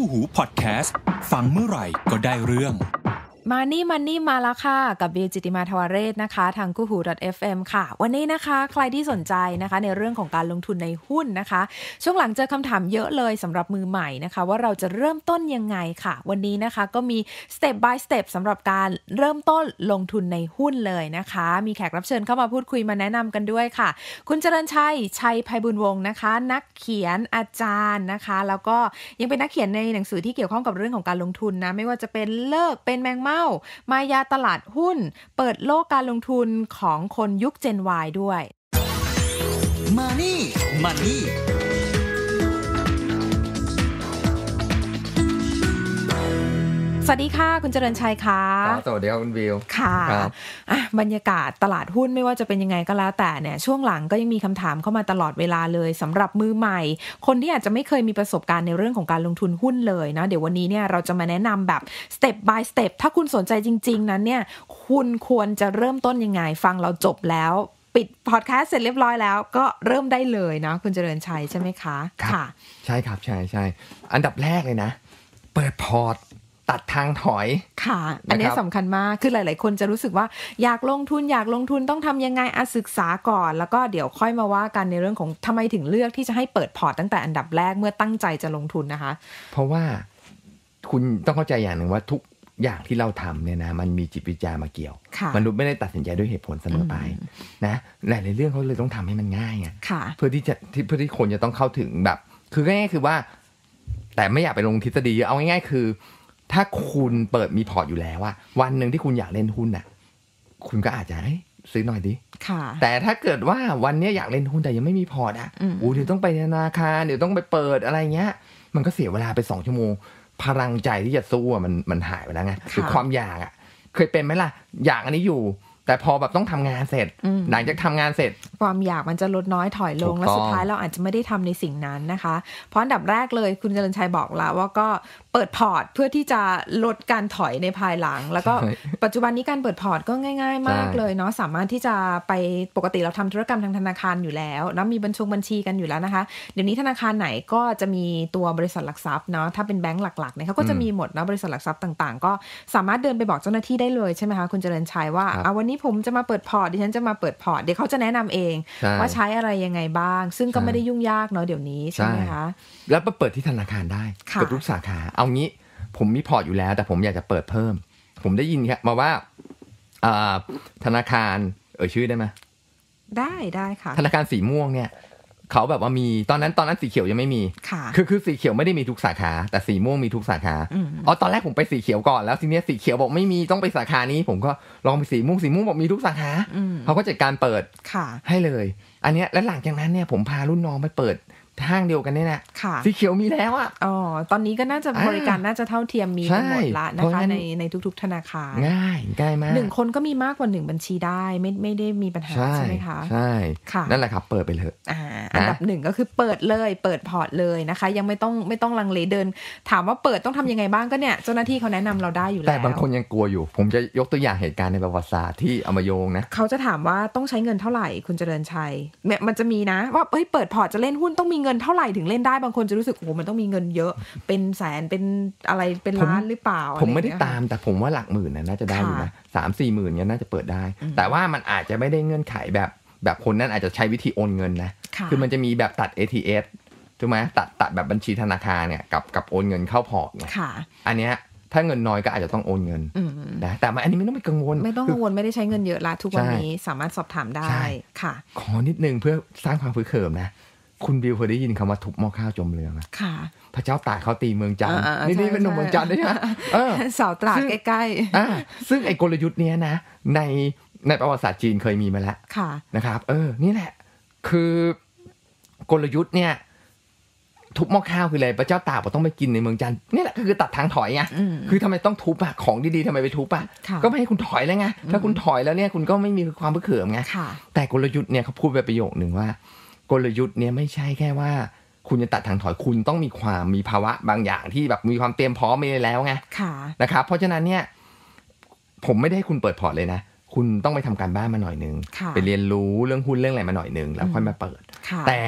ู้หูพอดแคสต์ฟังเมื่อไหร่ก็ได้เรื่องมานี่มันนี่ มาแล้วค่ะ กับบิจิติมาทวเรศนะคะ ทางกูหู .fm ค่ะ วันนี้นะคะใครที่สนใจนะคะในเรื่องของการลงทุนในหุ้นนะคะ ช่วงหลังเจอคำถามเยอะเลยสำหรับมือใหม่นะคะ ว่าเราจะเริ่มต้นยังไงค่ะ วันนี้นะคะก็มี step by step สำหรับการเริ่มต้นลงทุนในหุ้นเลยนะคะ มีแขกรับเชิญเข้ามาพูดคุยมาแนะนำกันด้วยค่ะ คุณเจริญชัยชัยภัยบุญวงศ์นะคะ นักเขียนอาจารย์นะคะ แล้วก็ยังเป็นนักเขียนในหนังสือที่เกี่ยวข้องกับเรื่องของการลงทุนนะไม่ว่าจะเป็นเลิกเป็นแมงม่าามายาตลาดหุ้นเปิดโลกการลงทุนของคนยุค Gen Y ด้วย Money Money สวัสดีค่ะคุณเจริญชัยค่ะสวัสดีครับคุณวิวค่ะบรรยากาศตลาดหุ้นไม่ว่าจะเป็นยังไงก็แล้ว แต่เนี่ย ช่วงหลังก็ยังมีคำถามเข้ามาตลอดเวลาเลย สำหรับมือใหม่ คนที่อาจจะไม่เคยมีประสบการณ์ในเรื่องของการลงทุนหุ้นเลยนะเดี๋ยววันนี้เนี่ย เราจะมาแนะนำแบบ สเต็ป by สเต็ปถ้าคุณสนใจจริง ๆ นั้นเนี่ยคุณควรจะเริ่มต้นยังไงฟังเราจบแล้ว ปิดพอดแคสต์เสร็จเรียบร้อยแล้วก็เริ่มได้เลยนะคุณเจริญชัยใช่ไหมคะค่ะ ใช่ครับใช่ใช่อันดับแรกเลยนะ เปิดพอร์ตตัดทางถอย ค่ะ อันนี้สำคัญมาก คือหลาย ๆ คนจะรู้สึกว่าอยากลงทุนอยากลงทุนต้องทำยังไง อาศึกษาก่อนแล้วก็เดี๋ยวค่อยมาว่ากัน ในเรื่องของทำไมถึงเลือก ที่จะให้เปิดพอร์ตตั้งแต่อันดับแรกเมื่อตั้งใจจะลงทุนนะคะ เพราะว่าคุณต้องเข้าใจอย่างหนึ่งว่าทุกอย่างที่เราทำเนี่ยนะ มันมีจิตวิจามาเกี่ยวมนุษย์ไม่ได้ตัดสินใจด้วยเหตุผลเสมอไปนะ หลายๆเรื่องเขาเลยต้องทำให้มันง่ายไงเพื่อที่จะเพื่อที่คนจะต้องเข้าถึงแบบ คือง่าย ๆ คือว่า แต่ไม่อยากไปลงทฤษฎีเอาง่าย ๆ คือถ้าคุณเปิดมีพอร์ตอยู่แล้วว่าวันหนึ่งที่คุณอยากเล่นหุ้นน่ะ คุณก็อาจจะซื้อหน่อยดิแต่ถ้าเกิดว่าวันนี้อยากเล่นหุ้นแต่ยังไม่มีพอร์ตอ่ะ อูเดี๋ยวต้องไปธนาคารเดี๋ยวต้องไปเปิดอะไรเงี้ย มันก็เสียเวลาไปสองชั่วโมงพลังใจที่จะสู้อ่ะมันมันหายไปแล้วไงคือความอยากอ่ะ เคยเป็นไหมล่ะอยากอันนี้อยู่ แต่พอแบบต้องทำงานเสร็จหลังจากทำงานเสร็จ ความอยากมันจะลดน้อยถอยลงแล้วสุดท้ายเราอาจจะไม่ได้ทำในสิ่งนั้นนะคะ เพราะอันดับแรกเลย คุณเจริญชัยบอกแล้วว่าก็เปิดพอร์ตเพื่อที่จะลดการถอยในภายหลัง แล้วก็ปัจจุบันนี้การเปิดพอร์ตก็ง่ายๆมากเลยเนาะสามารถที่จะไปปกติเราทำธุรกรรมทางธนาคารอยู่แล้วแล้วมีบัญชงบัญชีกันอยู่แล้วนะคะ เดี๋ยวนี้ธนาคารไหนก็จะมีตัวบริษัทหลักทรัพย์เนาะถ้าเป็นแบงก์หลักๆเนี่ยเขาก็จะมีหมดเนาะบริษัทหลักทรัพย์ต่างๆ ก็สามารถเดินไปบอกเจ้าหน้าที่ได้เลยใช่ไหมคะคุณเจริญชัยว่าเอาวันนี้ผมจะมาเปิดพอร์ตดิฉันจะมาเปิดพอร์ตเดี๋ยวเขาจะแนะนำเอง ว่าใช้อะไรยังไงบ้าง ซึ่งก็ไม่ได้ยุ่งยากเนาะเดี๋ยวนี้ใช่ไหมคะแล้วเปิดที่ธนาคารได้เปิดทุกสาขาเอางี้ผมมีพอร์ตอยู่แล้ว แต่ผมอยากจะเปิดเพิ่ม ผมได้ยินมาว่าธนาคาร เอ่ยชื่อได้ไหมได้ได้ค่ะ ธนาคารสีม่วงเนี่ยเขาแบบว่ามีตอนนั้นตอนนั้นสีเขียวยังไม่มีค่ะคือคือสีเขียวไม่ได้มีทุกสาขา แต่สีม่วงมีทุกสาขาอ๋อตอนแรกผมไปสีเขียวก่อนแล้วทีนี้สีเขียวบอกไม่มีต้องไปสาขานี้ผมก็ลองไปสีม่วงสีม่วงบอกมีทุกสาขาเขาก็จัดการเปิดค่ะ ให้เลย อันนี้แล้วหลังจากนั้นเนี่ย ผมพารุ่นน้องไปเปิดห้างเดียวกันเนี่แหละสีเขียวมีแล้วอ่ะอ๋อตอนนี้ก็น่าจะบริการน่าจะเท่าเทียมมีกันหมดละนะคะ ในในทุก ๆธนาคารง่ายง่ายมากหนึ่งคนก็มีมากกว่าหนึ่งบัญชีได้ไม่ไม่ได้มีปัญหาใช่ไหมคะ ใช่ค่ะนั่นแหละครับ เปิดไปเลยอ่าอันดับหนึ่งก็คือเปิดเลยเปิดพอร์ตเลยนะคะ ยังไม่ต้องไม่ต้องลังเลเดิน ถามว่าเปิดต้องทำยังไงบ้างก็เนี่ยเจ้าหน้าที่เขาแนะนำเราได้อยู่แล้วแต่บางคนยังกลัวอยู่ ผมจะยกตัวอย่างเหตุการณ์ในประวัติศาสตร์ที่เอามาโยงนะเขาจะถามว่าต้องใช้เงินเท่าไหร่ คุณเจริญชัยเนี่ยมันจะมีนะว่าเฮ้ยเปิดพอร์ตจะเล่นหุ้นต้องมีเงินงินเท่าไหร่ถึงเล่นได้บางคนจะรู้สึกโอ้มันต้องมีเงินเยอะ เป็นแสนเป็นอะไรเป็นล้านหรือเปล่า ผมไม่ได้ตามแต่ผมว่าหลักหมื่นน่าจะได้อยู่นะสามสี่หมื่นเนี่ยน่าจะเปิดได้ แต่ว่ามันอาจจะไม่ได้เงื่อนไขแบบแบบคนนั้นอาจจะใช้วิธีโอนเงินนะคือมันจะมีแบบตัด ATS ถูกไหมตัดตัดแบบบัญชีธนาคารเนี่ย กับกับโอนเงินเข้าพอร์ตเนี่ยอันเนี้ยถ้าเงินน้อยก็อาจจะต้องโอนเงินนะแต่อันนี้ไม่ต้องไปกังวล ไม่ต้องกังวลไม่ได้ใช้เงินเยอะละทุกวันนี้สามารถสอบถามได้ค่ะ ขอนิดนึงเพื่อสร้างความฟื้นเขิมนะคุณบิวเคยได้ยินคำว่าทุบหม้อข้าวจมเรือไหมค่ะ พระเจ้าตากเขาตีเมืองจันทร์นี่นี่เป็นหนุ่มเมืองจันทร์ด้ไยนะสาวตราใกล้ๆซึ่งไอ้กลยุทธ์เนี้ยนะ ใน ในประวัติศาสตร์จีนเคยมีมาแล้ว ค่ะ นะครับ เออ นี่แหละ คือกลยุทธ์เนี่ย ทุบหม้อข้าวคืออะไร พระเจ้าตากบอกต้องไปกินในเมืองจันทร์นี่แหละก็คือตัดทางถอยไง คือทำไมต้องทุบอะของดีๆทำไมไปทุบอะก็ไม่ให้คุณถอยแล้วไง ถ้าคุณถอยแล้วเนี่ยคุณก็ไม่มีความเพื่อเขิมไงแต่กลยุทธ์เนี่ยเขาพูดไปประโยคหนึ่งว่ากลยุทธ์เนี่ยไม่ใช่แค่ว่า คุณจะตัดทางถอยคุณต้องมีความมีภาวะ บางอย่างที่แบบมีความเตรียมพร้อมไปแล้วไง ค่ะ นะครับ เพราะฉะนั้นเนี่ยผมไม่ได้คุณเปิดพอร์ตเลยนะ คุณต้องไปทำการบ้านมาหน่อยนึง ไปเรียนรู้เรื่องหุ้นเรื่องอะไรมาหน่อยนึงแล้วค่อยมาเปิดแต่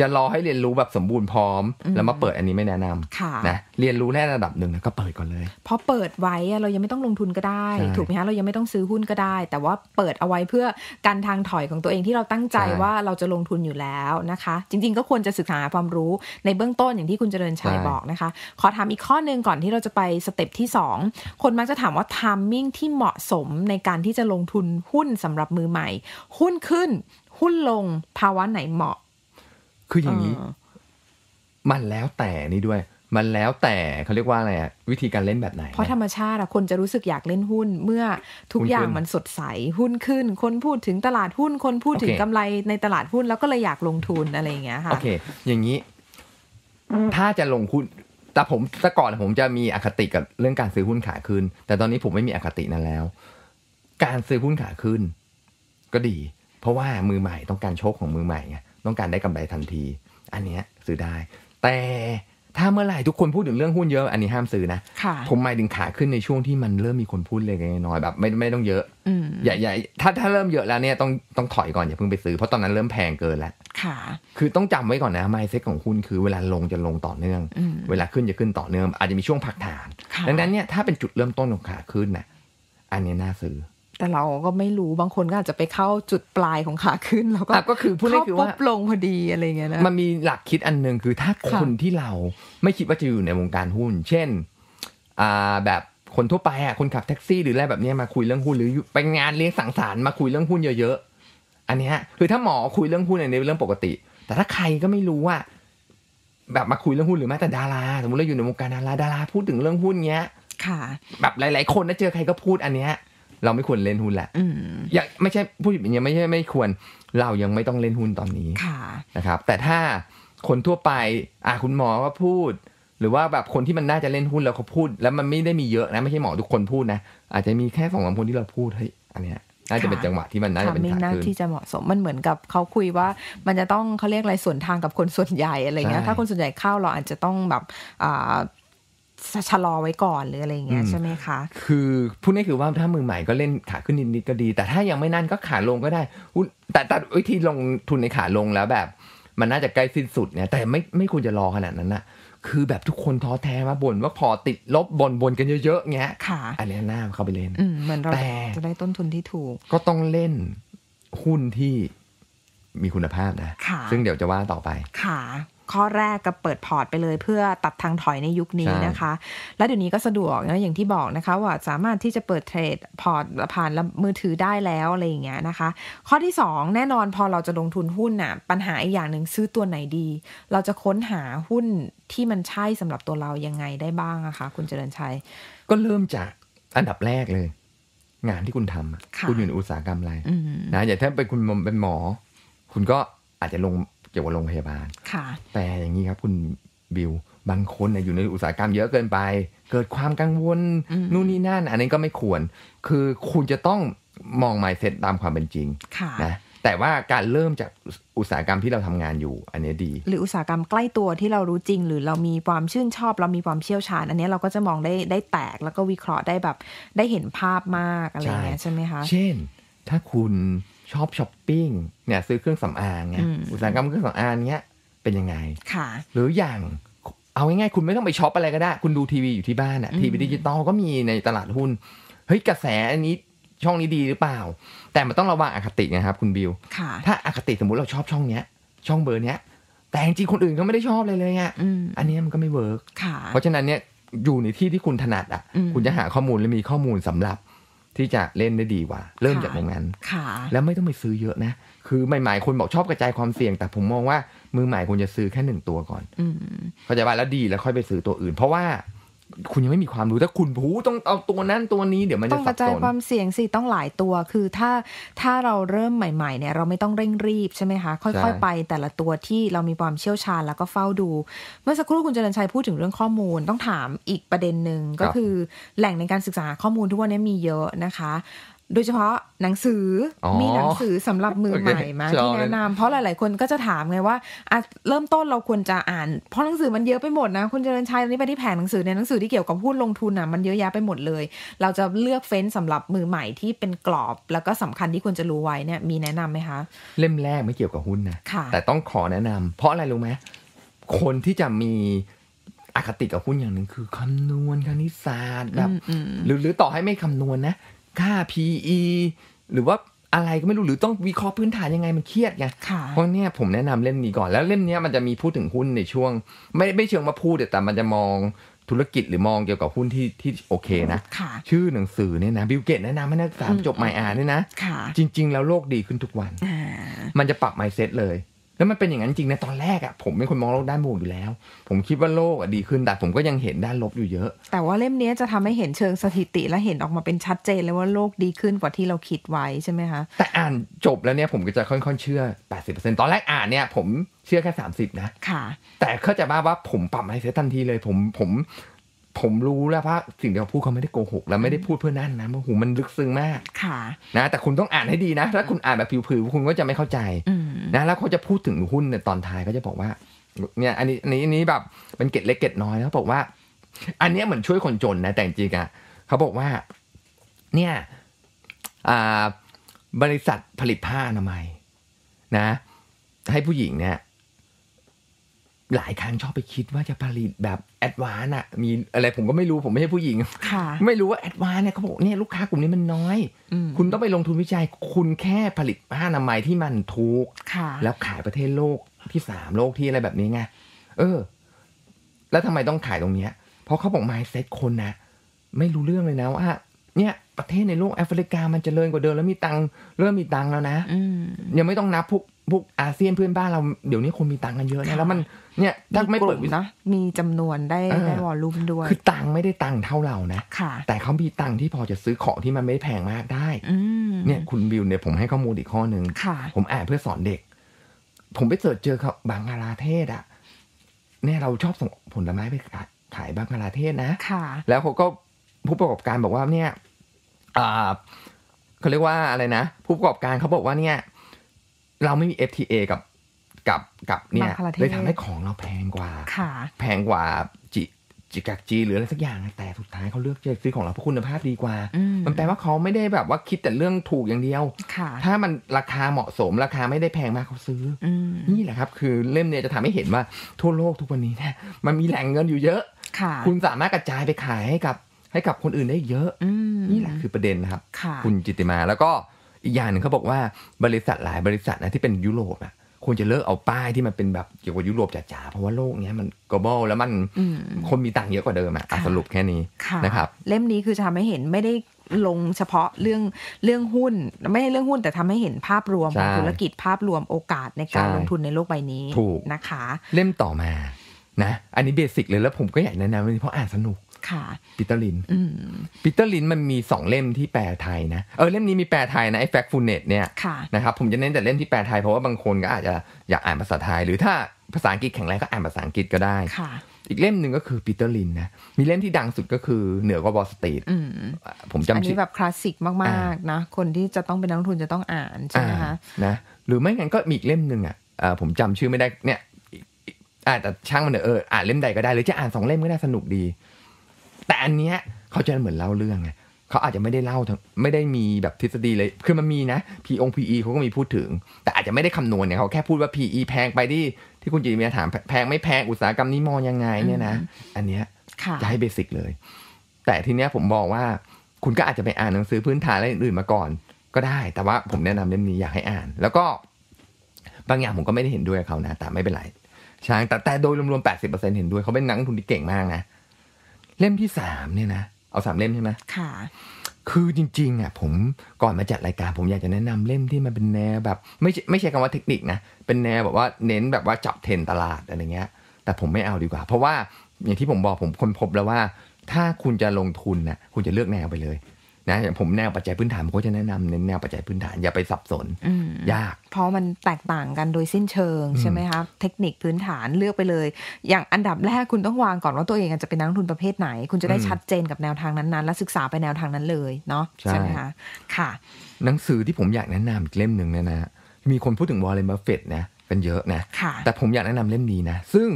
จะรอให้เรียนรู้แบบสมบูรณ์พร้อมแล้วมาเปิดอันนี้ไม่แนะนำนะเรียนรู้แค่ระดับหนึ่งแล้วก็เปิดก่อนเลยพอเปิดไว้เรายังไม่ต้องลงทุนก็ได้ ถูกไหมฮะเรายังไม่ต้องซื้อหุ้นก็ได้ แต่ว่าเปิดเอาไว้เพื่อการทางถอยของตัวเองที่เราตั้งใจว่าเราจะลงทุนอยู่แล้วนะคะ จริง ๆ ก็ควรจะศึกษาความรู้ในเบื้องต้นอย่างที่คุณเจริญชัยบอกนะคะขอถามอีกข้อหนึ่งก่อนที่เราจะไปสเต็ปที่ 2คนมักจะถามว่าทามมิ่งที่เหมาะสมในการที่จะลงทุนหุ้นสำหรับมือใหม่ หุ้นขึ้น หุ้นลงภาวะไหนเหมาะคืออย่างนี้ มันแล้วแต่นี่ด้วย มันแล้วแต่เขาเรียกว่าอะไรอะวิธีการเล่นแบบไหนเพราะธรรมชาติอะคนจะรู้สึกอยากเล่นหุ้นเมื่อทุกอย่างมันสดใสหุ้นขึ้น คนพูดถึงตลาดหุ้นคนพูดถึงกำไรในตลาดหุ้นแล้วก็เลยอยากลงทุนอะไรอย่างเงี้ยค่ะโอเค อย่างนี้ ถ้าจะลงหุ้น แต่ผมแต่ก่อนผมจะมีอคติกับเรื่องการซื้อหุ้นขาขึ้น แต่ตอนนี้ผมไม่มีอคตินั้นแล้ว การซื้อหุ้นขาขึ้น ก็ดี เพราะว่ามือใหม่ต้องการโชคของมือใหม่ไงต้องการได้กำไรทันที อันเนี้ยซื้อได้ แต่ถ้าเมื่อไหร่ทุกคนพูดถึงเรื่องหุ้นเยอะ อันนี้ห้ามซื้อนะผมหมายถึงขาขึ้นในช่วงที่มันเริ่มมีคนพูดเล็กน้อยแบบไม่ ไม่ต้องเยอะอย่าอย่าถ้า ถ้าเริ่มเยอะแล้วเนี่ย ต้อง ต้องถอยก่อน อย่าเพิ่งไปซื้อ เพราะตอนนั้นเริ่มแพงเกินแล้วค่ะ คือต้องจำไว้ก่อนนะไมเซ็ตของหุ้นคือเวลาลงจะลงต่อเนื่อง เวลาขึ้นจะขึ้นต่อเนื่อง อาจจะมีช่วงพักฐาน ดังนั้นเนี่ย ถ้าเป็นจุดเริ่มต้นของขาขึ้นนะ่ะ อันนี้น่าซื้อแต่เราก็ไม่รู้บางคนก็อาจจะไปเข้าจุดปลายของขาขึ้นแล้วก็ก็คือพูดง่ายคือว่าลงพอดีอะไรเงี้ยนะมันมีหลักคิดอันหนึ่งคือถ้าคนที่เราไม่คิดว่าจะอยู่ในวงการหุ้น เช่นอ่าแบบคนทั่วไปอ่ะ คนขับแท็กซี่ หรืออะไรแบบนี้มาคุยเรื่องหุ้นหรือไปงานเลี้ยงสังสรรค์มาคุยเรื่องหุ้นเยอะๆอันนี้คือถ้าหมอคุยเรื่องหุ้นในเรื่องปกติ แต่ถ้าใครก็ไม่รู้ว่า แบบมาคุยเรื่องหุ้นหรือแม้แต่ดาราสมมติเราอยู่ในวงการดาราดาราพูดถึงเรื่องหุ้นเงี้ย ค่ะ แบบหลายๆคนนะเจอใครก็พูดอันเนี้ยเราไม่ควรเล่นหุ้นแหละอย่างไม่ใช่ผู้หญิงยังไม่ใช่ไม่ควรเรายังไม่ต้องเล่นหุ้นตอนนี้นะครับ แต่ถ้าคนทั่วไปอ่ะคุณหมอก็พูด หรือว่าแบบคนที่มันน่าจะเล่นหุ้นแล้วเขาพูด แล้วมันไม่ได้มีเยอะนะไม่ใช่หมอทุกคนพูดนะอาจจะมีแค่สองสามคนที่เราพูดเฮ้ยอันเนี้ย น่าจะเป็นจังหวะที่มันน่าจะเป็นทาขึ้นที่จะเหมาะสมมันเหมือนกับเขาคุยว่ามันจะต้องเขาเรียกอะไรส่วนทางกับคนส่วนใหญ่อะไรเงี้ยถ้าคนส่วนใหญ่เข้าเราอาจจะต้องแบบชะลอไว้ก่อน หรืออะไรเงี้ยใช่ไหมคะ คือพูดง่ายคือว่าถ้ามือใหม่ก็เล่นขาขึ้นนิดๆก็ดี แต่ถ้ายังไม่นั่นก็ขาลงก็ได้ แต่แต่วิธีลงทุนในขาลงแล้วแบบ มันน่าจะใกล้สิ้นสุดเนี่ย แต่ไม่ไม่ควรจะรอขนาดนั้นนะคือแบบทุกคนท้อแท้มาบ่น ว่าพอติดลบบ่นบ่นกันเยอะๆเงี้ยอันนี้น่าเข้าไปเล่นเหมือนเราจะได้ต้นทุนที่ถูก ก็ต้องเล่นหุ้นที่มีคุณภาพนะซึ่งเดี๋ยวจะว่าต่อไป ค่ะข้อแรกก็เปิดพอร์ตไปเลย เพื่อตัดทางถอยในยุคนี้นะคะ แล้วเดี๋ยวนี้ก็สะดวกนะอย่างที่บอกนะคะ ว่าสามารถที่จะเปิดเทรดพอร์ตผ่านมือถือได้แล้วอะไรอย่างเงี้ยนะคะ ข้อที่2แน่นอนพอเราจะลงทุนหุ้นน่ะ ปัญหาอีกอย่างหนึ่งซื้อตัวไหนดี เราจะค้นหาหุ้นที่มันใช่สำหรับตัวเรา ยังไงได้บ้างนะคะ คุณเจริญชัย ก็เริ่มจากอันดับแรกเลย งานที่คุณทำคุณอยู่ในอุตสาหกรรมอะไรนะ อย่างถ้าเป็นคุณเป็นหมอ คุณก็อาจจะลงเกี่ยวกับโรงพยาบาล แต่อย่างนี้ครับ คุณบิวบางคนอยู่ในอุตสาหกรรมเยอะเกินไป เกิดความกังวล นู่นนี่นั่น อันนี้ก็ไม่ควร คือคุณจะต้องมองไมายเซตตามความเป็นจริงนะแต่ว่าการเริ่มจากอุตสาหกรรมที่เราทำงานอยู่อันนี้ดี หรืออุตสาหกรรมใกล้ตัวที่เรารู้จริง หรือเรามีความชื่นชอบ เรามีความเชี่ยวชาญ อันนี้เราก็จะมองได้ได้แตก แล้วก็วิเคราะห์ได้แบบได้เห็นภาพมากอะไรเงี้ยใช่ไหมคะเช่น ถ้าคุณชอบช้อปปิ้งเนี่ยซื้อเครื่องสำอางเนี่ยอุตสาหกรรมเครื่องสำอางเนี้ยเป็นยังไงค่ะ หรืออย่างเอาง่ายๆคุณไม่ต้องไปช็อปอะไรก็ได้ คุณดูทีวีอยู่ที่บ้านอะทีวีดิจิตอลก็มีในตลาดหุ้นเฮ้ยกระแสอันนี้ช่องนี้ดีหรือเปล่า แต่มันต้องระวังอคตินะครับคุณบิวถ้าอคติสมมุติเราชอบช่องเนี้ยช่องเบอร์เนี้ยแต่จริงคนอื่นเขาไม่ได้ชอบเลยเลยอ่ะอันนี้มันก็ไม่เวิร์กเพราะฉะนั้นเนี่ยอยู่ในที่ที่คุณถนัดอ่ะคุณจะหาข้อมูลและมีข้อมูลสำหรับที่จะเล่นได้ดีกว่า เริ่มจากตรงนั้นแล้วไม่ต้องไปซื้อเยอะนะ คือใหม่ๆคนบอกชอบกระจายความเสี่ยง แต่ผมมองว่ามือใหม่ควรจะซื้อแค่หนึ่งตัวก่อนเข้าใจว่าแล้วดีแล้วค่อยไปซื้อตัวอื่นเพราะว่าคุณยังไม่มีความรู้แต่คุณผู้ต้องเอาตัวนั้น ตัวนี้เดี๋ยวมันจะต้องกระจายความเสี่ยงสิต้องหลายตัวคือถ้าถ้าเราเริ่มใหม่ ๆเนี่ยเราไม่ต้องเร่งรีบ ใช่ไหมคะ ค่อยๆไปแต่ละตัวที่เรามีความเชี่ยวชาญแล้วก็เฝ้าดู เมื่อสักครู่คุณเจริญชัยพูดถึงเรื่องข้อมูลต้องถามอีกประเด็นหนึ่งก็คือแหล่งในการศึกษาข้อมูลทุกวันนี้มีเยอะนะคะโดยเฉพาะหนังสืออมีหนังสือสำหรับมือใหม่มาที่แนะนำเพราะหลายๆ คนก็จะถามไงว่าอะเริ่มต้นเราควรจะอ่าน เพราะหนังสือมันเยอะไปหมดนะคุณเจริญชัยตอนนี้ไปที่แผงหนังสือในหนังสือที่เกี่ยวกับหุ้นลงทุนอ่ะมันเยอะแยะไปหมดเลย เราจะเลือกเฟ้นสำหรับมือใหม่ที่เป็นกรอบแล้วก็สำคัญที่ควรจะรู้ไว้เนี่ยมีแนะนํำไหมคะ เล่มแรกไม่เกี่ยวกับหุ้นนะแต่ต้องขอแนะนำ เพราะอะไรรู้ไหมคนที่จะมีอคติกับหุ้นอย่างหนึ่งคือคำนวณคณิตศาสตร์แบบหรือต่อให้ไม่คำนวณนะค่า PE หรือว่าอะไรก็ไม่รู้หรือต้องวิเคราะห์พื้นฐานยังไงมันเครียดไงเพราะเนี่ยผมแนะนำเล่มนี้ก่อนแล้วเล่มนี้มันจะมีพูดถึงหุ้นในช่วง ไม่ไม่เชิงมาพูดแต่มันจะมองธุรกิจหรือมองเกี่ยวกับหุ้นที่ที่โอเคนะะชื่อหนังสือเนี่ยนะบิลเกตแนะนำให้นักศึกษาจบใหม่อ่านเนี่ยนะะจริง ๆ แล้วโลกดีขึ้นทุกวันมันจะปรับไมเซ็ตเลยแล้วมันเป็นอย่างนั้นจริงนะตอนแรกอะ่ะผมเป็นคนมองโลกด้านบวกอยู่แล้ว ผมคิดว่าโลกอะ่ะดีขึ้นแต่ผมก็ยังเห็นด้านลบอยู่เยอะ แต่ว่าเล่มนี้จะทำให้เห็นเชิงสถิติและเห็นออกมาเป็นชัดเจนเลยว่าโลกดีขึ้นกว่าที่เราคิดไว้ใช่ไหมคะ แต่อ่านจบแล้วเนี่ยผมก็จะค่อนๆเชื่อ 80%ตอนแรก อ่านเนี่ยผมเชื่อแค่ 30 นะ ค่ะ แต่เข้าใจบ้าว่าผม ปรับไหเสทันทีเลยผมผมผมรู้แล้วพราสิ่งที่เขาพูดเขาไม่ได้โกหก แล้วไม่ได้พูดเพื่อนั่นนะโอ้โหมันลึกซึ้งมาก ค่ะ นะแต่คุณต้องอ่านให้ดีนะ ถ้าคุณอ่านแบบผิวๆคุณก็จะไม่เข้าใจ นะแล้วเขาจะพูดถึงหุ้นในตอนท้ายก็จะบอกว่า เนี่ย อันนี้อันนี้อันนี้แบบเป็นเกตเล็กเกตน้อยแล้ว บอกว่า อันนี้เหมือนช่วยคนจนนะ แต่จริงอ่ะเขาบอกว่า เนี่ยบริษัทผลิตผ้าอนามัยนะ ให้ผู้หญิงเนี่ยหลายครั้งชอบไปคิดว่าจะผลิตแบบ แอดวานอะมีอะไรผมก็ไม่รู้ผมไม่ใช่ผู้หญิงไม่รู้ว่าแอดวานเนี่ยเขาบอกเนี่ยลูกค้ากลุ่มนี้มันน้อย คุณต้องไปลงทุนวิจัย คุณแค่ผลิตผ้าอนามัยที่มันถูกแล้วขายประเทศโลกที่สามโลกที่อะไรแบบนี้ไงเออ แล้วทำไมต้องขายตรงเนี้ยเพราะเขาบอกไมซเซ็ตคนนะไม่รู้เรื่องเลยนะว่าเนี่ยประเทศในโลกแอฟริกามันจเจริญกว่าเดิมแล้วมีตังเริ่มมีตังแล้วนะยังไม่ต้องนับพวกพวกอาเซียนเพื่อนบ้านเราเดี๋ยวนี้คนมีตังกันเยอะนะแล้วมันเนี่ยถ้าไม่เปิดนะ มีจำนวนได้ ได้วอลลุ่มด้วย คือตังค์ไม่ได้ตังค์เท่าเรานะ ค่ะ แต่เขามีตังค์ที่พอจะซื้อของที่มันไม่แพงมากได้ เนี่ยคุณบิวเนี่ย ผมให้ข้อมูลอีกข้อหนึ่งผมอ่านเพื่อสอนเด็ก ผมไปเสิร์ชเจอเขาบางกาลาเทศอ่ะ เนี่ย เราชอบส่งผลไม้ไปขายขายบางกาลาเทศนะ ค่ะ แล้วเขาก็ผู้ประกอบการบอกว่าเนี่ย อ่าเขาเรียกว่าอะไรนะ ผู้ประกอบการเขาบอกว่าเนี่ย เราไม่มี FTA กับกับกับเนี่ยเลยทำให้ของเราแพงกว่าแพงกว่าจิจิกักจีหรืออะไรสักอย่างแต่สุดท้ายเขาเลือกจะซื้อของเราเพราะคุณภาพดีกว่า มันแปลว่าเขาไม่ได้แบบว่าคิดแต่เรื่องถูกอย่างเดียวถ้ามันราคาเหมาะสมราคาไม่ได้แพงมากเขาซื้ออนี่แหละครับ คือเล่มเนี่ยจะทำให้เห็นว่าทั่วโลกทุกวันนี้นะมันมีแหล่งเงินอยู่เยอะคุณสามารถกระจายไปขายให้กับ ให้กับคนอื่นได้เยอะนี่แหละคือประเด็นนะครับ คุณจิติมาแล้วก็อีกอย่างหนึ่งเขาบอกว่าบริษัทหลายบริษัทนะที่เป็นยุโรปอะควรจะเลิกเอาป้ายที่มันเป็นแบบเกี่ยวกับยุโรปจ๋าๆ เพราะว่าโลกนี้มัน global แล้วมันคนมีตังค์เยอะกว่าเดิมอ่ะสรุปแค่นี้นะครับ เล่มนี้คือจะทำให้เห็นไม่ได้ลงเฉพาะเรื่องเรื่องหุ้นไม่ใช่เรื่องหุ้นแต่ทำให้เห็นภาพรวมของธุรกิจภาพรวมโอกาสในการลงทุนในโลกใบนี้นะคะ เล่มต่อมานะอันนี้เบสิกเลยแล้วผมก็อยากแนะนำเพราะอ่านสนุกค่ะปิตอลินปิตอลินมันมีสองเล่มที่แปลไทยนะ เออเล่มนี้มีแปลไทยนะไอ้แฟกฟูเนตเนี่ยนะครับผมจะเน้นแต่เล่มที่แปลไทยเพราะว่าบางคนก็อาจจะอยากอ่านภาษาไทย หรือถ้าภาษาอังกฤษแข็งแรงก็อ่านภาษาอังกฤษก็ได้อีกเล่มหนึ่งก็คือปีเตอร์ลินนะ มีเล่มที่ดังสุดก็คือเหนือกว่าบอสตีดผมจำชื่ออันนี้แบบคลาสสิกมากๆนะ คนที่จะต้องเป็นนักลงทุนจะต้องอ่านใช่ไหมคะ นะหรือไม่งั้นก็มีอีกเล่มหนึ่งอ่ะผมจำชื่อไม่ได้เนี่ยอาจจะช่างมันเอออ่านเล่มใดก็ได้หรือจะอ่านสองเล่มก็ได้สนุกดีแต่อันเนี้ยเขาจะเหมือนเล่าเรื่องไงเขาอาจจะไม่ได้เล่า ไม่ได้มีแบบทฤษฎีเลย คือมันมีนะ P องอีเขาก็มีพูดถึง แต่อาจจะไม่ได้คำนวณเนี่ยเขาแค่พูดว่า PE แพงไปที่ที่คุณจีมีถามแพงไม่แพงอุตสาหกรรมนี้มองยังไง เนี่ยนะอันเนี้ยจะให้เบสิกเลย แต่ทีเนี้ยผมบอกว่าคุณก็อาจจะไปอ่านหนังสือพื้นฐานอะไรอื่นมาก่อน ก็ได้ แต่ว่าผมแนะนำเล่มนี้อยากให้อ่าน แล้วก็บางอย่างผมก็ไม่ได้เห็นด้วยเขานะ แต่ไม่เป็นไรใช่แต่แต่โดยรวมๆแปดสิบเปอร์เซ็นเห็นด้วยเขาเป็นนักลงทุนที่เก่งมากนะเล่มที่สามเนี่ยนะ เอาสามเล่มใช่ไหมค่ะ คือจริงๆอ่ะผมก่อนมาจัดรายการผมอยากจะแนะนำเล่มที่มันเป็นแนวแบบ ไม่ไม่ใช่คำว่าเทคนิคนะ เป็นแนวแบบว่าเน้นแบบว่าจับเทรนตลาดอะไรเงี้ยแต่ผมไม่เอาดีกว่า เพราะว่าอย่างที่ผมบอกผมคนพบแล้วว่า ถ้าคุณจะลงทุนนะ่ะคุณจะเลือกแนวไปเลยนะอย่างผมแนวปัจจัยพื้นฐานผมก็จะแนะนำเน้นแนวปัจจัยพื้นฐาน อย่าไปสับสน ยาก เพราะมันแตกต่างกันโดยสิ้นเชิงใช่ไหมคะเทคนิคพื้นฐานเลือกไปเลย อย่างอันดับแรกคุณต้องวางก่อนว่าตัวเองจะเป็นนักทุนประเภทไหน คุณจะได้ชัดเจนกับแนวทางนั้นๆและศึกษาไปแนวทางนั้นเลยเนาะใช่ไหมคะค่ะ หนังสือที่ผมอยากแนะนำเล่มหนึ่งนะนะมีคนพูดถึงวอลเลนบัฟเฟตนะกันเยอะนะแต่ผมอยากแนะนำเล่มนี้นะซึ่ง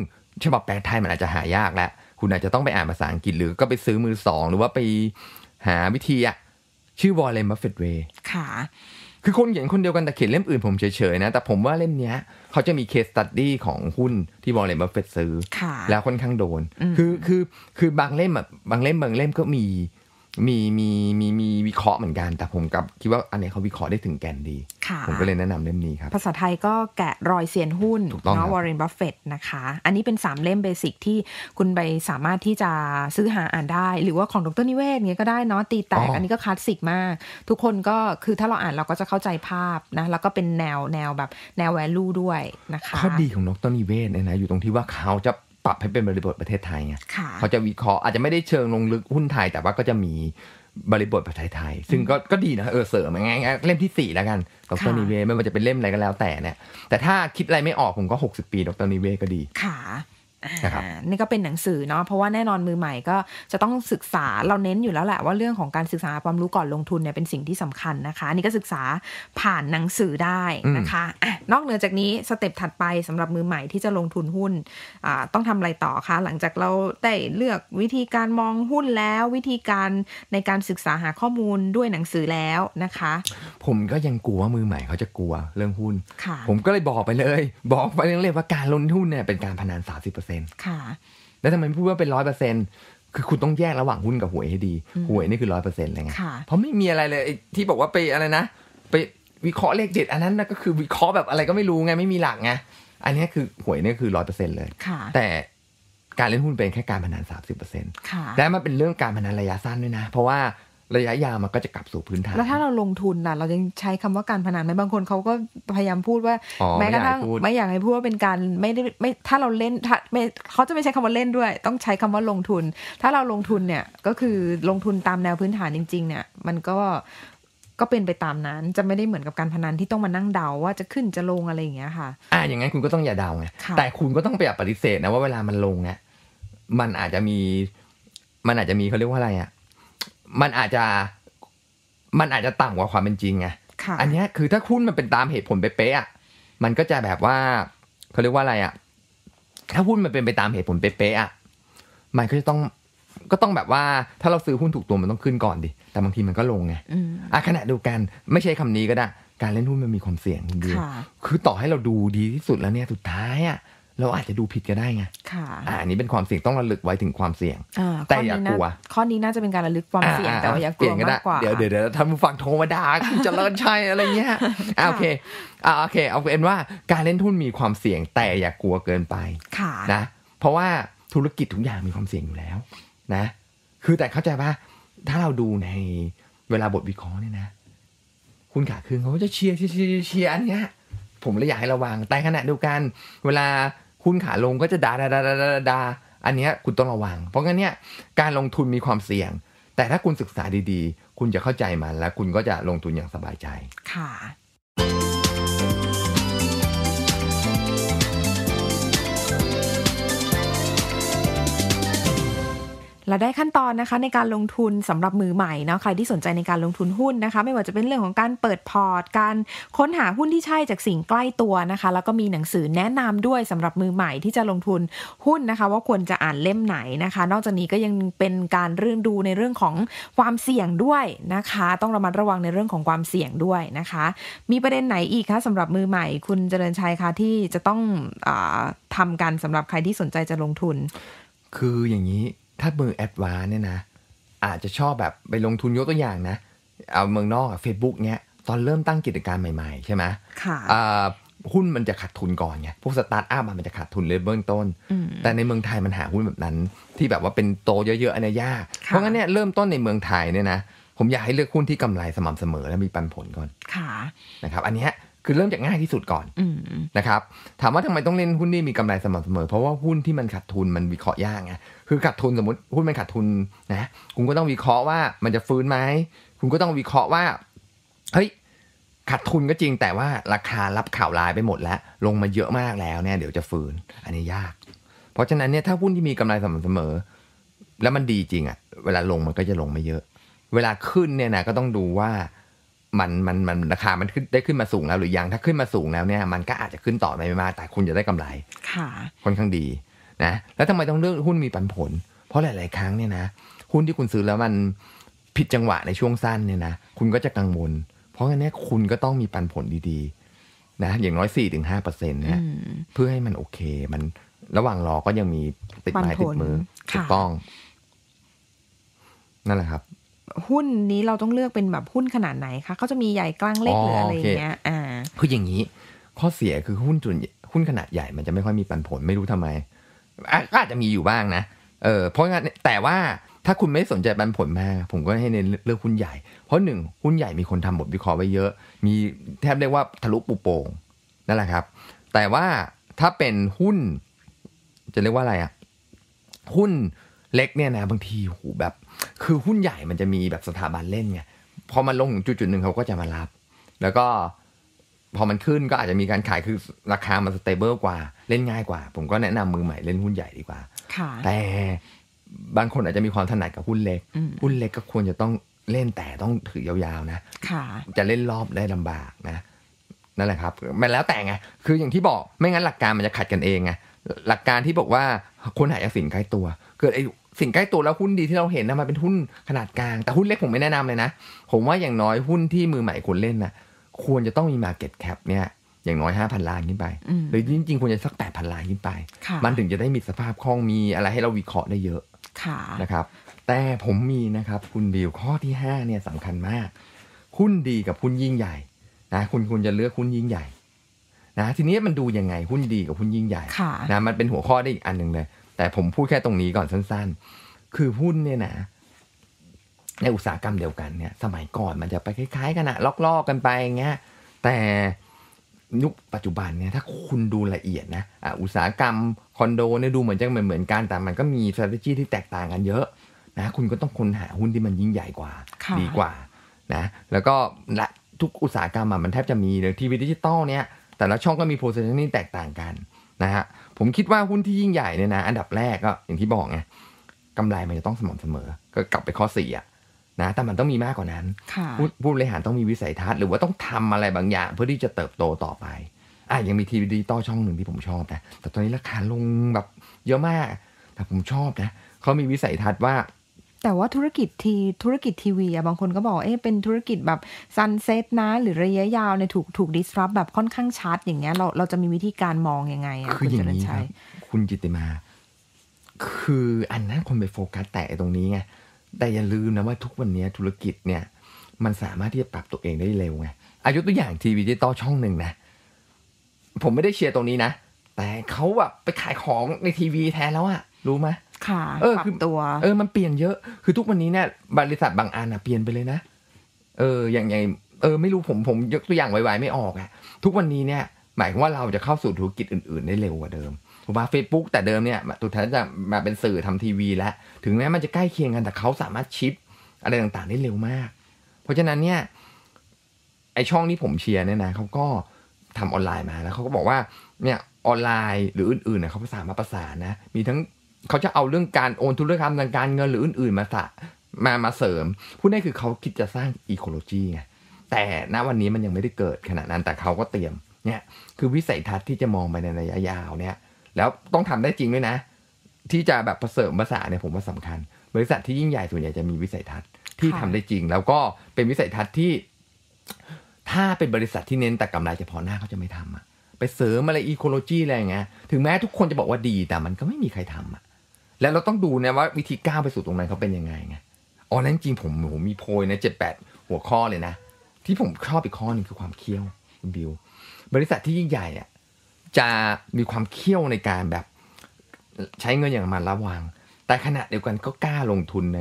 ฉบับแปลไทยมันอาจจะหายากแล้วคุณอาจจะต้องไปอ่านภาษาอังกฤษหรือก็ไปซื้อมือสองหรือว่าไปหาวิธีอะชื่อวอลเลนบัฟเฟตเวย์ ค่ะ คือคนเขียนคนเดียวกันแต่เขียนเล่มอื่นผมเฉยๆนะ แต่ผมว่าเล่มนี้เขาจะมีเคสตัดดี้ของหุ้นที่วอลเลนบัฟเฟตซื้อ แล้วค่อนข้างโดน คือคือคือบางเล่มแบบบางเล่มบางเล่มก็มีมีมีมีมีวิเคราะห์เหมือนกันแต่ผมกับ คิดว่าอันนี้เขา วิเคราะห์ได้ถึงแกนดีผมก็เลยแนะนำเล่มนี้ครับ ภาษาไทยก็แกะรอยเซียนหุ้นเนาะวอร์เรนบัฟเฟตนะคะ อันนี้เป็น 3 เล่มเบสิกที่คุณไปสามารถที่จะซื้อหาอ่านได้ หรือว่าของดรนิเวศเงี้ยก็ได้เนาะตีแตก อันนี้ก็คลาสสิกมาก ทุกคนก็คือถ้าเราอ่านเราก็จะเข้าใจภาพนะแล้วก็เป็นแนวแนวแบบแนวแวลูด้วยนะคะ ข้อดีของดรนิเวศเนี่ยนะอยู่ตรงที่ว่าเขาจะปรับให้เป็นบริบทประเทศไทยไง เขาจะวิเคราะห์อาจจะไม่ได้เชิงลงลึกหุ้นไทย แต่ว่าก็จะมีบริบทประเทศไทย ซึ่งก็ก็ดีนะเออเสริมไงไง เล่มที่สี่แล้วกัน ดรนิเวศไม่ว่าจะเป็นเล่มอะไรก็แล้วแต่เนี่ย แต่ถ้าคิดอะไรไม่ออกผมก็ 60 ปีดรนิเวศก็ดี ค่ะนี่ก็เป็นหนังสือเนาะเพราะว่าแน่นอนมือใหม่ก็จะต้องศึกษาเราเน้นอยู่แล้วแหละ ว่าเรื่องของการศึกษาความรู้ก่อนลงทุนเนี่ยเป็นสิ่งที่สำคัญนะคะนี่ก็ศึกษาผ่านหนังสือได้นะคะอนอกเหนือจากนี้สเต็ปถัดไปสำหรับมือใหม่ที่จะลงทุนหุ้น ต้องทำอะไรต่อคะหลังจากเราได้เลือกวิธีการมองหุ้นแล้ววิธีการในการศึกษาหาข้อมูลด้วยหนังสือแล้วนะคะ ผมก็ยังกลัวว่ามือใหม่เขาจะกลัวเรื่องหุ้นผมก็เลยบอกไปเลย บอกไปเรื่องเยว่าการลงทุนเนี่ยเป็นการพนัน30% 100%ค่ะแล้วทำไมพูดว่าเป็นร้อยเปอร์เซ็นต์คือคุณต้องแยกระหว่างหุ้นกับหวยให้ดีหวยนี่คือร้อยเปอร์เซ็นต์เลยไงเพราะไม่มีอะไรเลยที่บอกว่าไปอะไรนะไปวิเคราะห์เลขเด็ดอันนั้นก็คือวิเคราะห์แบบอะไรก็ไม่รู้ไงไม่มีหลักไงอันนี้คือหวยนี่คือร้อยเปอร์เซ็นต์เลยแต่การเล่นหุ้นเป็นแค่การพนันสามสิบเปอร์เซ็นต์และมันเป็นเรื่องการพนันระยะสั้นด้วยนะเพราะว่าระยะยาวมันก็จะกลับสู่พื้นฐาน แล้วถ้าเราลงทุนล่ะ เรายังใช้คำว่าการพนันไหมบางคนเขาก็พยายามพูดว่า แม้กระทั่งไม่อยากให้พูดว่าเป็นการไม่ได้ไม่ถ้าเราเล่นถ้าไม่เขาจะไม่ใช้คำว่าเล่นด้วย ต้องใช้คำว่าลงทุน ถ้าเราลงทุนเนี่ยก็คือลงทุนตามแนวพื้นฐานจริง ๆ เนี่ย มันก็ก็เป็นไปตามนั้น จะไม่ได้เหมือนกับการพนันที่ต้องมานั่งเดาว่าจะขึ้นจะลงอะไรอย่างเงี้ยค่ะอ่าอย่างงั้นคุณก็ต้องอย่าเดาไง แต่คุณก็ต้องไปปฏิเสธนะว่าเวลามันลงเนี่ย มันอาจจะมีมันอาจจะมีเขาเรียกว่าอะไรอ่ะมันอาจจะมันอาจจะต่ำกว่าความเป็นจริงไง อันนี้คือถ้าหุ้นมันเป็นตามเหตุผลเป๊ะๆมันก็จะแบบว่าเขาเรียกว่าอะไรอ่ะ ถ้าหุ้นมันเป็นไปตามเหตุผลเป๊ะๆอ่ะ มันก็จะต้องก็ต้องแบบว่า ถ้าเราซื้อหุ้นถูกตัวมันต้องขึ้นก่อนดิ แต่บางทีมันก็ลงไงอ่ะขณะเดียวกันไม่ใช่คำนี้ก็ได้ การเล่นหุ้นมันมีความเสี่ยงดีคือต่อให้เราดูดีที่สุดแล้วเนี่ยสุดท้ายอ่ะเราอาจจะดูผิดก็ได้ไง ค่ะอันนี้เป็นความเสี่ยงต้องระลึกไว้ถึงความเสี่ยง แต่อย่ากลัว ข้อนี้น่าจะเป็นการระลึกความเสี่ยงแต่ว่าอย่ากลัวมากกว่า เดี๋ยวเดี๋ยวดี๋ยวทำฟังโทรมาด่าจะเลิญชัยอะไรเงี้ยโอเคโอเค เอาเป็นว่า การเล่นทุนมีความเสี่ยง แต่อย่ากลัวเกินไป ค่ะ นะ เพราะว่าธุรกิจทุกอย่างมีความเสี่ยงอยู่แล้ว นะ คือแต่เข้าใจว่าถ้าเราดูในเวลาบทวิเคราะห์เนี่ยนะ คุณขาคืนเขาจะเชียร์เชียร์เชียร์อันเนี้ย ผมเลยอยากให้ระวัง แต่ขณะเดียวกัน เวลาหุ้นขาลงก็จะดาดาดาดาดาอันนี้คุณต้องระวัง เพราะงั้นเนี่ย การลงทุนมีความเสี่ยง แต่ถ้าคุณศึกษาดีๆ คุณจะเข้าใจมัน แล้วคุณก็จะลงทุนอย่างสบายใจ ค่ะและได้ขั้นตอนนะคะในการลงทุนสำหรับมือใหม่เนาะใครที่สนใจในการลงทุนหุ้นนะคะ ไม่ว่าจะเป็นเรื่องของการเปิดพอร์ตการค้นหาหุ้นที่ใช่จากสิ่งใกล้ตัวนะคะ แล้วก็มีหนังสือแนะนำด้วย สำหรับมือใหม่ที่จะลงทุนหุ้นนะคะ ว่าควรจะอ่านเล่มไหนนะคะ นอกจากนี้ก็ยังเป็นการเรื่องดูในเรื่องของความเสี่ยงด้วยนะคะ ต้องระมัดระวังในเรื่องของความเสี่ยงด้วยนะคะ มีประเด็นไหนอีกคะสำหรับมือใหม่ คุณเจริญชัยคะที่จะต้องอทำกันสำหรับใครที่สนใจจะลงทุน คืออย่างนี้ถ้ามือแอดวานเนี่ยนะอาจจะชอบแบบไปลงทุนยกตัวอย่างนะ เอาเมืองนอกอะเฟซบุ๊กเนี้ย ตอนเริ่มตั้งกิจการใหม่ๆ ใช่ไหมค่ะหุ้นมันจะขาดทุนก่อนไงพวกสตาร์ทอัพมันจะขาดทุนเลยเบื้องต้น แต่ในเมืองไทยมันหาหุ้นแบบนั้น ที่แบบว่าเป็นโตเยอะๆ อันนี้ยากเพราะงั้นเนี่ยเริ่มต้นในเมืองไทยเนี่ยนะผมอยากให้เลือกหุ้นที่กำไรสม่ำเสมอและมีปันผลก่อนค่ะนะครับอันเนี้ยคือเริ่มจากง่ายที่สุดก่อนนะครับถามว่าทำไมต้องเล่นหุ้นที่มีกำไรสม่ำเสมอ เพราะว่าหุ้นที่มันขาดทุนมันวิเคราะห์ยากไงคือขาดทุนสมมติหุ้นมันขาดทุนนะคุณก็ต้องวิเคราะห์ว่ามันจะฟื้นไหมคุณก็ต้องวิเคราะห์ว่าเฮ้ยขาดทุนก็จริงแต่ว่า ราคารับข่าวลายไปหมดแล้ว ลงมาเยอะมากแล้วเนี่ยเดี๋ยวจะฟื้นอันนี้ยาก เพราะฉะนั้นเนี่ยถ้าหุ้นที่มีกำไรสม่ำเสมอ แล้วมันดีจริงอะ่ะ เวลาลงมันก็จะลงไม่เยอะ เวลาขึ้นเนี่ยนะก็ต้องดูว่ามันมันมันราคามันขึ้นได้ขึ้นมาสูงแล้ว หรือยังถ้าขึ้นมาสูงแล้ว เนี่ย มันก็อาจจะขึ้นต่อไม่มาแต่คุณจะได้กำไร ค่ะค่อนข้างดีนะแล้วทำไมต้องเลือกหุ้นมีปันผล เพราะหลาย ๆ ครั้งเนี่ยนะหุ้นที่คุณซื้อแล้วมันผิดจังหวะในช่วงสั้น เนี่ยนะคุณก็จะกังวลเพราะงั้นเนี่ยคุณก็ต้องมีปันผลดีๆนะอย่างน้อยสี่ถึงห้าเปอร์เซ็นต์นะเพื่อให้มันโอเค มันระหว่างรอก็ยังมีติดไม้ติดมือถูกต้อง นั่นแหละครับหุ้นนี้เราต้องเลือกเป็นแบบหุ้นขนาดไหนคะเขาจะมีใหญ่กลางเล็กหรืออะไรเงี้ย อ่า คืออย่างนี้ ข้อเสียคือหุ้นจุนหุ้นขนาดใหญ่มันจะไม่ค่อยมีปันผล ไม่รู้ทำไม อาจจะมีอยู่บ้างนะ เออเพราะงั้น แต่ว่าถ้าคุณไม่สนใจปันผลมาก ผมก็ให้เน้นเลือกหุ้นใหญ่ เพราะหนึ่งหุ้นใหญ่มีคนทำบทวิเคราะห์ไว้เยอะ มีแทบเรียกว่าทะลุปูโป่งนั่นแหละครับ แต่ว่าถ้าเป็นหุ้น จะเรียกว่าอะไรอะ หุ้นเล็กเนี่ยนะ บางทีหูแบบคือหุ้นใหญ่มันจะมีแบบสถาบันเล่นไง พอมันลงจุดจุดหนึ่งเขาก็จะมารับ แล้วก็ พอมันขึ้นก็อาจจะมีการขายคือราคา มันสเตเบิลกว่าเล่นง่ายกว่า ผมก็แนะนำมือใหม่เล่นหุ้นใหญ่ดีกว่าแต่บางคนอาจจะมีความถนัดกับหุ้นเล็ก หุ้นเล็กก็ควรจะต้องเล่นแต่ต้องถือยาวๆนะค่ะ จะเล่นรอบได้ลำบากนะ นั่นแหละครับมันแล้วแต่ไงคืออย่างที่บอกไม่งั้นหลักการมันจะขัดกันเองไงหลักการที่บอกว่าคนหายสินใกล้ตัว เกิดไอสิ่งใกล้ตัวแล้วหุ้นดีที่เราเห็นนะมันเป็นหุ้นขนาดกลาง แต่หุ้นเล็กผมไม่แนะนำเลยนะ ผมว่าอย่างน้อยหุ้นที่มือใหม่ควรเล่นนะควรจะต้องมี Market Cap เนี่ย อย่างน้อย 5,000ล้านขึ้นไป หรือจริงๆ ควรจะสัก 8,000ล้านขึ้นไป มันถึงจะได้มีสภาพคล่องมีอะไรให้เราวิเคราะห์ได้เยอะะนะครับ แต่ผมมีนะครับ คุณบิวข้อที่5เนี่ยสำคัญมากหุ้นดีกับหุ้นยิ่งใหญ่ นะคุณควรจะเลือกหุ้นยิ่งใหญ่นะ ทีนี้มันดูยังไง หุ้นดีกับหุ้นยิ่งใหญ่นะมันเป็นหัวข้อได้อีกอันหนึ่งเลยแต่ผมพูดแค่ตรงนี้ก่อนสั้นๆ คือหุ้นเนี่ยนะในอุตสาหกรรมเดียวกันเนี่ยสมัยก่อนมันจะไปคล้าย ๆ กันอะลอกๆกันไปอย่างเงี้ยแต่ยุคปัจจุบันเนี่ยถ้าคุณดูละเอียดนะอ่าอุตสาหกรรมคอนโดเนี่ยดูเหมือนจะเหมือนเหมือนกันแต่มันก็มี s t r a t e g y ที่แตกต่างกันเยอะนะคุณก็ต้องค้นหาหุ้นที่มันยิ่งใหญ่กว่าดีกว่านะแล้วก็ละทุกอุตสาหกรรมมันแทบจะมีเลยทีวีดิจิตอลเนี่ย แต่ละช่องก็มีโพสชันที่แตกต่างกันนะฮะผมคิดว่าหุ้นที่ยิ่งใหญ่เนี่ยนะ อันดับแรกก็อย่างที่บอกไงกำไรมันจะต้องสม่ำเสมอ ก็กลับไปข้อสี่อ่ะนะแต่มันต้องมีมากกว่านั้นผู้บริหารต้องมีวิสัยทัศน์หรือว่าต้องทำอะไรบางอย่าง เพื่อที่จะเติบโตต่อไป อ่ะยังมีทีวีดิจิตอลช่องหนึ่งที่ผมชอบนะแต่ตอนนี้ราคาลงแบบเยอะมากแต่ผมชอบนะเขามีวิสัยทัศน์ว่าแต่ว่าธุรกิจที ธุรกิจทีวีอะบางคนก็บอกเอ๊ะเป็นธุรกิจแบบซันเซ็ตนะ หรือระยะยาวเนี่ยถูกถูกดิสรับแบบ ค่อนข้างชัดอย่างเงี้ยเราเราจะมีวิธีการมองยังไงอะคืออย่างนี้ครับคุณจิติมา คืออันนั้นคนไปโฟกัสแต่ตรงนี้ไง แต่อย่าลืมนะว่าทุกวันนี้ธุรกิจเนี่ย มันสามารถที่จะปรับตัวเองได้เร็วไงอายุตัวอย่างทีวีดิจิตอลช่องหนึ่งนะผมไม่ได้เชียร์ตรงนี้นะแต่เขาแบบไปขายของในทีวีแทนแล้วอะรู้ไหมค่ะเออคือตัว เออ มันเปลี่ยนเยอะ คือทุกวันนี้เนี่ย บริษัทบางอันอะเปลี่ยนไปเลยนะ เออ อย่างไงเออ ไม่รู้ผม ผมยกตัวอย่างไวๆไม่ออกอะ ทุกวันนี้เนี่ย หมายความว่าเราจะเข้าสู่ธุรกิจอื่น ๆ ได้เร็วกว่าเดิมถูกป่ะเฟซบุ๊กแต่เดิมเนี่ย ตัวแทนจะมาเป็นสื่อทำทีวีแล้ว ถึงแม้มันจะใกล้เคียงกันแต่เขาสามารถชิปอะไรต่างๆ ได้เร็วมาก เพราะฉะนั้นเนี่ย ไอช่องที่ผมเชียร์เนี่ยนะ เขาก็ทำออนไลน์มาแล้วเขาก็บอกว่า เนี่ยออนไลน์หรืออื่นๆเนี่ยเขาสามารถประสานนะ มีทั้งเขาจะเอาเรื่องการโอนธุรกรรมทางการเงินหรืออื่นๆมาสะมามาเสริมพูดได้คือเขาคิดจะสร้างอีโคโลจีไงแต่ณวันนี้มันยังไม่ได้เกิดขนาดนั้นแต่เขาก็เตรียมเนี่ย คือวิสัยทัศน์ที่จะมองไปในระยะยาวเนี่ย แล้วต้องทำได้จริงด้วยนะ ที่จะแบบผสมภาษาเนี่ยผมว่าสำคัญ บริษัทที่ยิ่งใหญ่ส่วนใหญ่จะมีวิสัยทัศน์ที่ทำได้จริง แล้วก็เป็นวิสัยทัศน์ที่ ถ้าเป็นบริษัทที่เน้นแต่กำไรเฉพาะหน้าเขาจะไม่ทำอะไปเสริมอะไรอีโคโลจีอะไรอย่างเงี้ยถึงแม้ทุกคนจะบอกว่าดีแต่มันก็ไม่มีใครทำอะแล้วเราต้องดูนะว่าวิธีก้าวไปสู่ตรงนั้นเขาเป็นยังไงไงอ๋อแล้วจริงผมผมมีโพยนะเจ็ดแปดหัวข้อเลยนะ ที่ผมชอบอีกข้อนึงคือความเคี่ยวบิวบริษัทที่ยิ่งใหญ่อ่ะจะมีความเคี่ยวในการแบบใช้เงินอย่างมันระวัง แต่ขณะเดียวกันก็กล้าลงทุนใน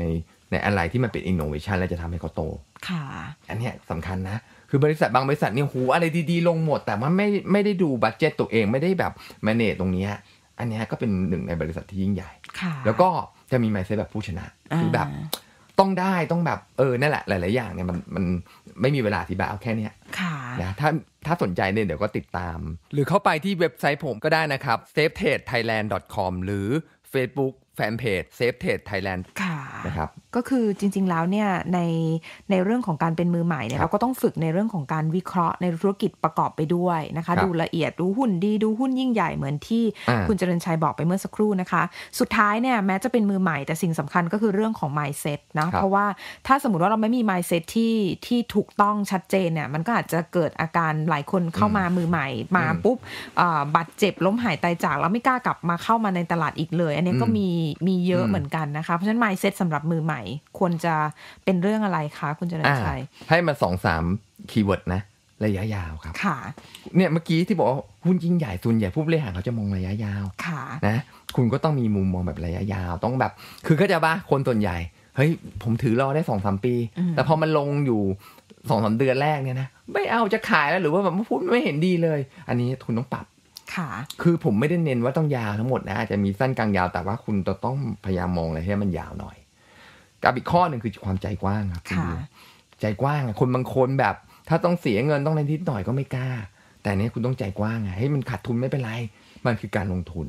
ในอะไรที่มันเป็นอินโนเวชันและจะทำให้เขาโต ค่ะ อันนี้สำคัญนะ คือบริษัทบางบริษัทเนี่ยหูอะไรดีๆ ลงหมด แต่มันไม่ไม่ได้ดูบัตเจตตัวเองไม่ได้แบบแมเนจตรงนี้อันนี้ก็เป็นหนึ่งในบริษัทที่ยิ่งใหญ่ แล้วก็จะมีไมเซ็ตแบบผู้ชนะ คือแบบ ต้องได้ต้องแบบ เออนั่นแหละ หลาย ๆ อย่างเนี่ยมันมันไม่มีเวลาที่แบบเอาแค่นี้นะถ้าถ้าสนใจเนี่ย เดี๋ยวก็ติดตาม หรือเข้าไปที่เว็บไซต์ผมก็ได้นะครับ s a f e t r a d e t h a i l a n d c o m หรือ Facebook แฟนเพจเซฟเทรดไทยแลนด์นะครับก็คือจริงๆแล้วเนี่ยในในเรื่องของการเป็นมือใหม่เนี่ยเราก็ต้องฝึกในเรื่องของการวิเคราะห์ในธุรกิจประกอบไปด้วยนะคะ ดูละเอียด ดูหุ้นดีดูหุ้นยิ่งใหญ่เหมือนที่คุณเจริญชัยบอกไปเมื่อสักครู่นะคะสุดท้ายเนี่ยแม้จะเป็นมือใหม่แต่สิ่งสำคัญก็คือเรื่องของ mindset นะเพราะว่าถ้าสมมติว่าเราไม่มี mindset ที่ที่ถูกต้องชัดเจนเนี่ยมันก็อาจจะเกิดอาการหลายคนเข้ามามือใหม่มาปุ๊บบาดเจ็บล้มหายตายจากแล้วไม่กล้ากลับมาเข้ามาในตลาดอีกเลย อันนี้ก็มีมีเยอะเหมือนกันนะคะ เพราะฉะนั้นไม n ์ s e ตสำหรับมือใหม่ ควรจะเป็นเรื่องอะไรคะ คุณเจริญชัย ให้มาสองสามคีย์เวิร์ดนะระยะยาวครับค่ะเนี่ยเมื่อกี้ที่บอกว่าหุ้นยิ่งใหญ่ส่วนใหญ่ผู้บริหารเขาจะมองระยะยาวค่ะนะคุณก็ต้องมีมุมมองแบบระยะยาวต้องแบบ คือก็จะบ้าคนส่วนใหญ่ เฮ้ย ผมถือรอได้สองสามปี แต่พอมันลงอยู่สองสามเดือนแรกเนี่ยนะไม่เอาจะขายแล้วหรือว่าแบบพูดไม่เห็นดีเลย อันนี้คุณต้องปรับค่ะคือผมไม่ได้เน้นว่าต้องยาวทั้งหมดนะอาจจะมีสั้นกลางยาวแต่ว่าคุณต้องพยายามมองอะไรให้มันยาวหน่อยกับอีกข้อหนึ่งคือความใจกว้างครับค่ะใจกว้างคนบางคนแบบถ้าต้องเสียเงินต้องอะไรนิดหน่อยก็ไม่กล้า แต่นี้คุณต้องใจกว้างไงให้มันขาดทุนไม่เป็นไร มันคือการลงทุน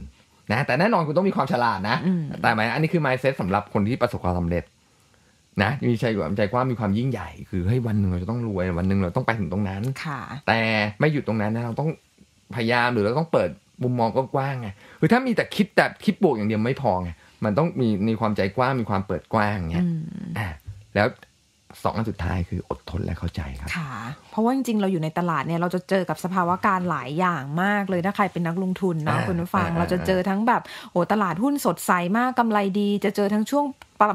นะแต่แน่นอนคุณต้องมีความฉลาดนะ แต่หมายอันนี้คือ mindset สำหรับคนที่ประสบความสำเร็จ นะมีใจกว้างใจกว้างมีความยิ่งใหญ่ คือให้วันหนึ่งเราจะต้องรวยวันหนึ่งเราต้องไปถึงตรงนั้นแต่ไม่หยุดตรงนั้นนะ เราต้องพยายามหรือเราต้องเปิดมุมมองกว้างไงคือถ้ามีแต่คิดแต่คิดบวกอย่างเดียวไม่พอไงมันต้องมีมีความใจกว้างมีความเปิดกว้างเงี้ยอ่าแล้วสองอันสุดท้ายคืออดทนและเข้าใจครับ ค่ะ เพราะว่าจริงๆ เราอยู่ในตลาดเนี่ยเราจะเจอกับสภาวะการหลายอย่างมากเลยถ้าใครเป็นนักลงทุนนะคุณผู้ฟังเราจะเจอทั้งแบบ โอ้ตลาดหุ้นสดใสมากกำไรดีจะเจอทั้งช่วง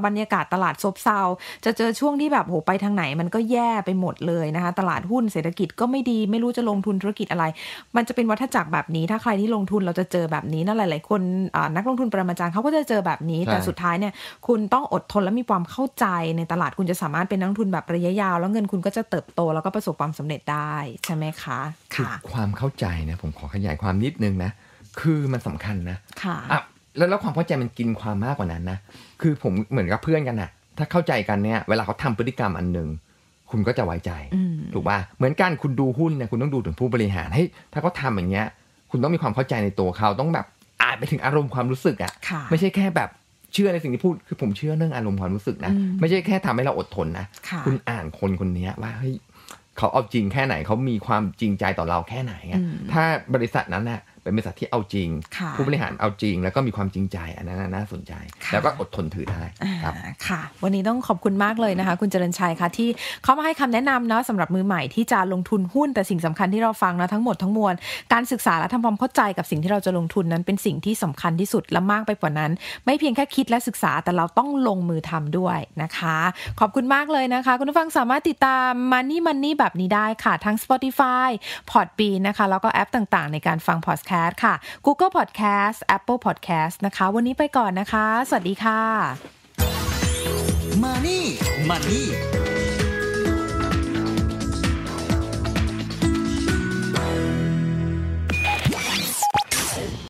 บรรยากาศตลาดซบเซาจะเจอช่วงที่แบบโหไปทางไหนมันก็แย่ไปหมดเลยนะคะ ตลาดหุ้นเศรษฐกิจก็ไม่ดีไม่รู้จะลงทุนธุรกิจอะไร มันจะเป็นวัฏจักรแบบนี้ ถ้าใครที่ลงทุนเราจะเจอแบบนี้นะหลายๆ คนนักลงทุนประมาจารย์เขาก็จะเจอแบบนี้แต่สุดท้ายเนี่ย คุณต้องอดทนและมีความเข้าใจในตลาดคุณจะสามารถเป็นนักทุนแบบระยะยาวแล้วเงินคุณก็จะเติบโตแล้วก็ประสบความสำเร็จได้ใช่ไหมคะ ค่ะ ความเข้าใจนะผมขอขยายความนิดนึงนะคือมันสำคัญนะค่ะแล้วความเข้าใจมันกินความมากกว่านั้นนะคือผมเหมือนกับเพื่อนกันอะถ้าเข้าใจกันเนี่ยเวลาเขาทำพฤติกรรมอันหนึ่งคุณก็จะไว้ใจถูกป่ะเหมือนกันคุณดูหุ้นเนี่ยคุณต้องดูถึงผู้บริหารให้ ถ้าเขาทาอย่างเงี้ย คุณต้องมีความเข้าใจในตัวเขาต้องแบบอ่านไปถึงอารมณ์ความรู้สึกอะ่ะไม่ใช่แค่แบบเชื่อในสิ่งที่พูด คือผมเชื่อเรื่องอารมณ์ความรู้สึกนะไม่ใช่แค่ทำให้เราอดทนนะคุณอ่านคนคนนี้ว่าเฮ้ยเขาเอาจริงแค่ไหนเขามีความจริงใจต่อเราแค่ไหนถ้าบริษัทนั้นนะ่ะเป็นบริษัทที่เอาจริง ผู้บริหารเอาจริง แล้วก็มีความจริงใจ อันนั้น น่าสนใจ แล้วก็อดทนถือได้ครับค่ะ วันนี้ต้องขอบคุณมากเลยนะคะ คุณเจริญชัยคะที่เขามาให้คำแนะนำเนาะสำหรับมือใหม่ที่จะลงทุนหุ้นแต่สิ่งสำคัญที่เราฟังนะทั้งหมดทั้งมวล การศึกษาและทำความเข้าใจกับสิ่งที่เราจะลงทุนนั้นเป็นสิ่งที่สำคัญที่สุดและมากไปกว่านั้น ไม่เพียงแค่คิดและศึกษา แต่เราต้องลงมือทำด้วยนะคะ ขอบคุณมากเลยนะคะ คุณผู้ฟังสามารถติดตามมันนี่มันนี่แบบนี้ได้ค่ะทั้ง Spotify p o d b e a n นะคะแล้วก็แอปต่าง ๆ ในการฟังพอดแค Podcast ค่ะ Google Podcast Apple Podcast นะคะ วันนี้ไปก่อนนะคะ สวัสดีค่ะ Money Money